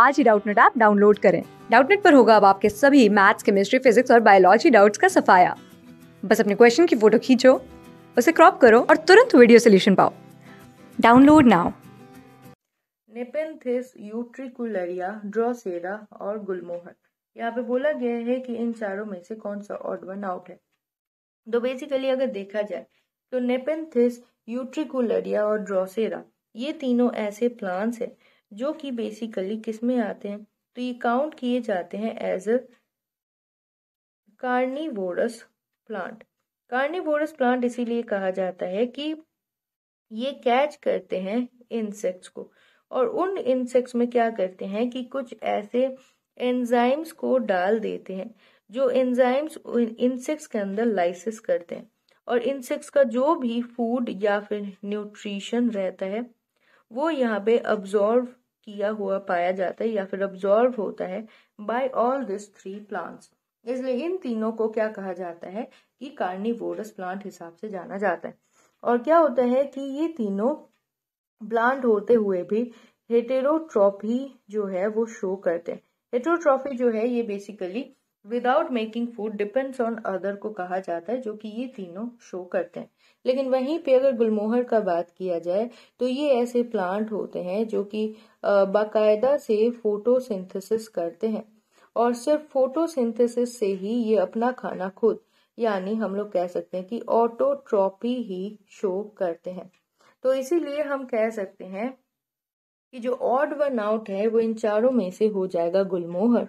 आज ही Doubtnut app download करें डाउटनेट पर होगा अब आपके सभी मैथ्स केमिस्ट्री फिजिक्स और बायोलॉजी डाउट्स का सफाया बस अपने क्वेश्चन की फोटो खींचो उसे क्रॉप करो और तुरंत वीडियो सोल्यूशन पाओ download now nepenthes utricularia drosera और गुलमोहर यहाँ पे बोला गया है कि इन चारों में से कौन सा ऑड वन आउट है तो बेसिकली अगर देखा जाए तो नेपेंथिस यूट्रिकुलरिया और ड्रोसेरा ये तीनों ऐसे प्लांट्स हैं जो कि बेसिकली किस में आते हैं तो ये काउंट किए जाते हैं as carnivorous plant carnivorous plant इसीलिए कहा जाता है कि ये कैच करते हैं इंसेक्ट्स को और उन इंसेक्ट्स में क्या करते हैं कि कुछ ऐसे एंजाइम्स को डाल देते हैं जो एंजाइम्स इंसेक्ट्स के अंदर लाइसिस करते हैं और इंसेक्ट्स का जो भी फूड या फिर न्यूट्रिशन रहता है वो यहाँ पे अब्जॉर्व किया हुआ पाया जाता है या फिर अब्जॉर्व होता है by all this three plants इसलिए इन तीनों को क्या कहा जाता है कि कार्निवोरस प्लांट हिसाब से जाना जाता है और क्या होता है कि ये तीनों प्लांट होते हुए भी हेटेरोट्रॉफी जो है वो शो करते हैं हेटेरोट्रॉफी जो है ये basically without making food depends on other को कहा जाता है जो कि ये तीनों शो करते हैं लेकिन वहीं पे अगर गुलमोहर का बात किया जाए तो ये ऐसे प्लांट होते हैं जो कि बाकायदा से फोटोसिंथेसिस करते हैं और सिर्फ फोटोसिंथेसिस से ही ये अपना खाना खुद यानी हम लोग कह सकते हैं कि ऑटोट्रॉपी ही शो करते हैं तो इसीलिए हम कह सकते हैं कि जो ऑड वन आउट है वो इन चारों में से हो जाएगा गुलमोहर